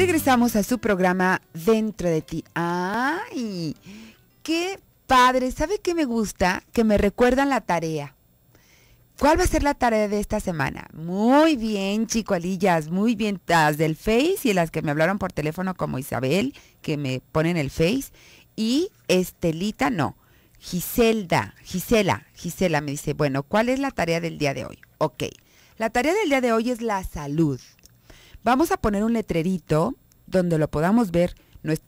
Regresamos a su programa Dentro de ti. ¡Ay! ¡Qué padre! ¿Sabe qué me gusta? Que me recuerdan la tarea. ¿Cuál va a ser la tarea de esta semana? Muy bien, chicoalillas, muy bien. Las del Face y las que me hablaron por teléfono como Isabel, que me ponen el Face. Y Estelita, no. Giselda, Gisela, Gisela me dice, bueno, ¿cuál es la tarea del día de hoy? Ok, la tarea del día de hoy es la salud. Vamos a poner un letrerito donde lo podamos ver,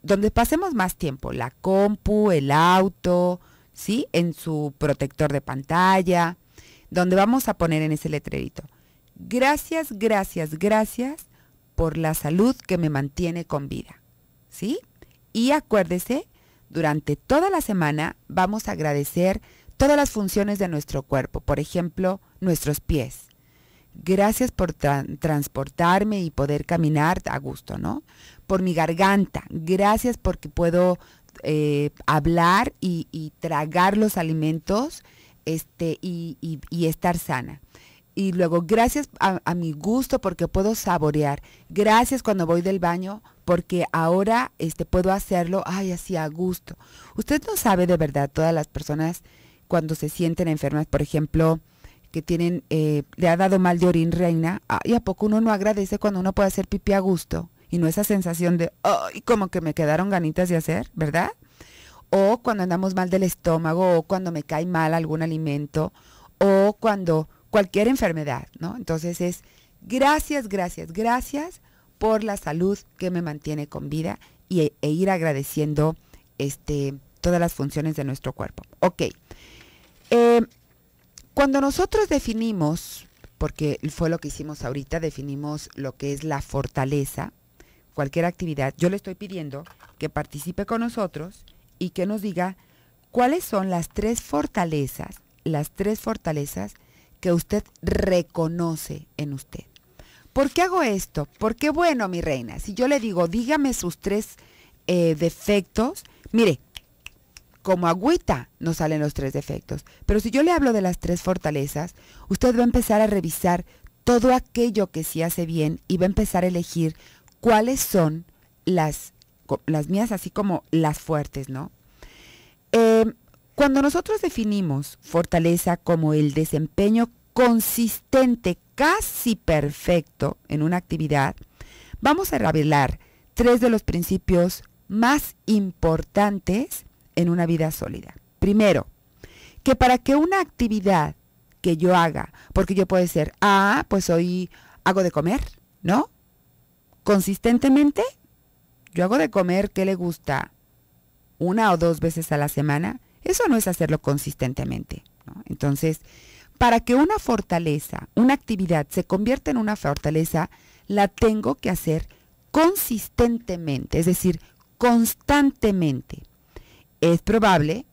donde pasemos más tiempo, la compu, el auto, ¿sí? En su protector de pantalla, donde vamos a poner en ese letrerito. Gracias, gracias, gracias por la salud que me mantiene con vida, ¿sí? Y acuérdese, durante toda la semana vamos a agradecer todas las funciones de nuestro cuerpo, por ejemplo, nuestros pies, Gracias por transportarme y poder caminar a gusto, ¿no? Por mi garganta. Gracias porque puedo eh, hablar y, tragar los alimentos este, y, estar sana y luego gracias a, mi gusto porque puedo saborear. Gracias cuando voy del baño porque ahora este puedo hacerlo ay así a gusto. Usted no sabe de verdad todas las personas cuando se sienten enfermas, por ejemplo, que tienen, eh, le ha dado mal de orín reina, ah, y a poco uno no agradece cuando uno puede hacer pipí a gusto y no esa sensación de, ¡ay! como que me quedaron ganitas de hacer, ¿verdad? O cuando andamos mal del estómago, o cuando me cae mal algún alimento, o cuando cualquier enfermedad, ¿no? Entonces es, gracias, gracias, gracias por la salud que me mantiene con vida y, e, e ir agradeciendo este, todas las funciones de nuestro cuerpo. Ok. Cuando nosotros definimos, porque fue lo que hicimos ahorita, definimos lo que es la fortaleza, cualquier actividad, yo le estoy pidiendo que participe con nosotros y que nos diga cuáles son las tres fortalezas, las tres fortalezas que usted reconoce en usted. ¿Por qué hago esto? Porque bueno, mi reina, si yo le digo, dígame sus tres eh, defectos, mire, como agüita nos salen los tres defectos. Pero si yo le hablo de las tres fortalezas, usted va a empezar a revisar todo aquello que sí hace bien y va a empezar a elegir cuáles son las, las mías, así como las fuertes, ¿no? Eh, cuando nosotros definimos fortaleza como el desempeño consistente, casi perfecto en una actividad, vamos a revelar tres de los principios más importantes en una vida sólida. Primero, que para que una actividad que yo haga, porque yo puedo ser, ah, pues hoy hago de comer, ¿no? Consistentemente, yo hago de comer que le gusta una o dos veces a la semana, eso no es hacerlo consistentemente. Entonces, para que una fortaleza, una actividad se convierta en una fortaleza, la tengo que hacer consistentemente, es decir, constantemente es probable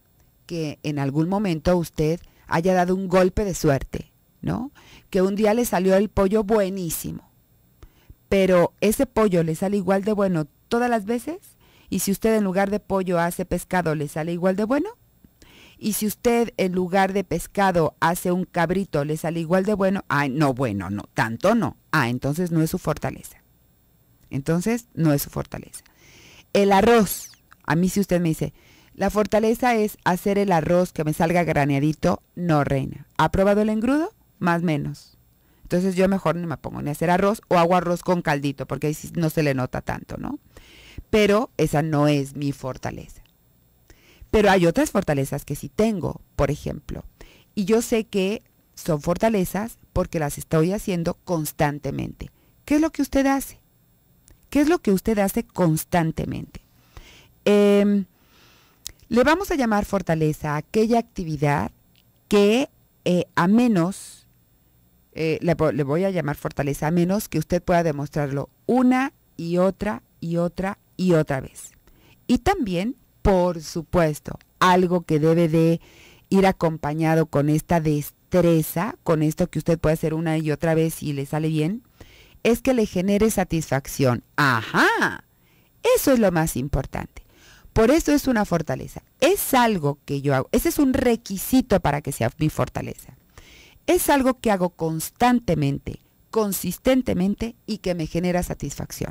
que en algún momento usted haya dado un golpe de suerte, ¿no? Que un día le salió el pollo buenísimo, pero ese pollo le sale igual de bueno todas las veces, y si usted en lugar de pollo hace pescado, le sale igual de bueno, y si usted en lugar de pescado hace un cabrito, le sale igual de bueno, ay, no, bueno, no, tanto no, ah, entonces no es su fortaleza, entonces no es su fortaleza. El arroz, a mí si usted me dice, la fortaleza es hacer el arroz que me salga graneadito, no reina. ¿Ha probado el engrudo? Más menos. Entonces yo mejor no me pongo ni a hacer arroz o hago arroz con caldito, porque ahí no se le nota tanto, ¿no? Pero esa no es mi fortaleza. Pero hay otras fortalezas que sí tengo, por ejemplo. Y yo sé que son fortalezas porque las estoy haciendo constantemente. ¿Qué es lo que usted hace? ¿Qué es lo que usted hace constantemente? Eh, le vamos a llamar fortaleza a aquella actividad que eh, a menos, eh, le, voy a llamar fortaleza, a menos que usted pueda demostrarlo una y otra y otra y otra vez. Y también, por supuesto, algo que debe de ir acompañado con esta destreza, con esto que usted puede hacer una y otra vez y le sale bien, es que le genere satisfacción. Ajá, eso es lo más importante. Por eso es una fortaleza. Es algo que yo hago. Ese es un requisito para que sea mi fortaleza. Es algo que hago constantemente, consistentemente y que me genera satisfacción.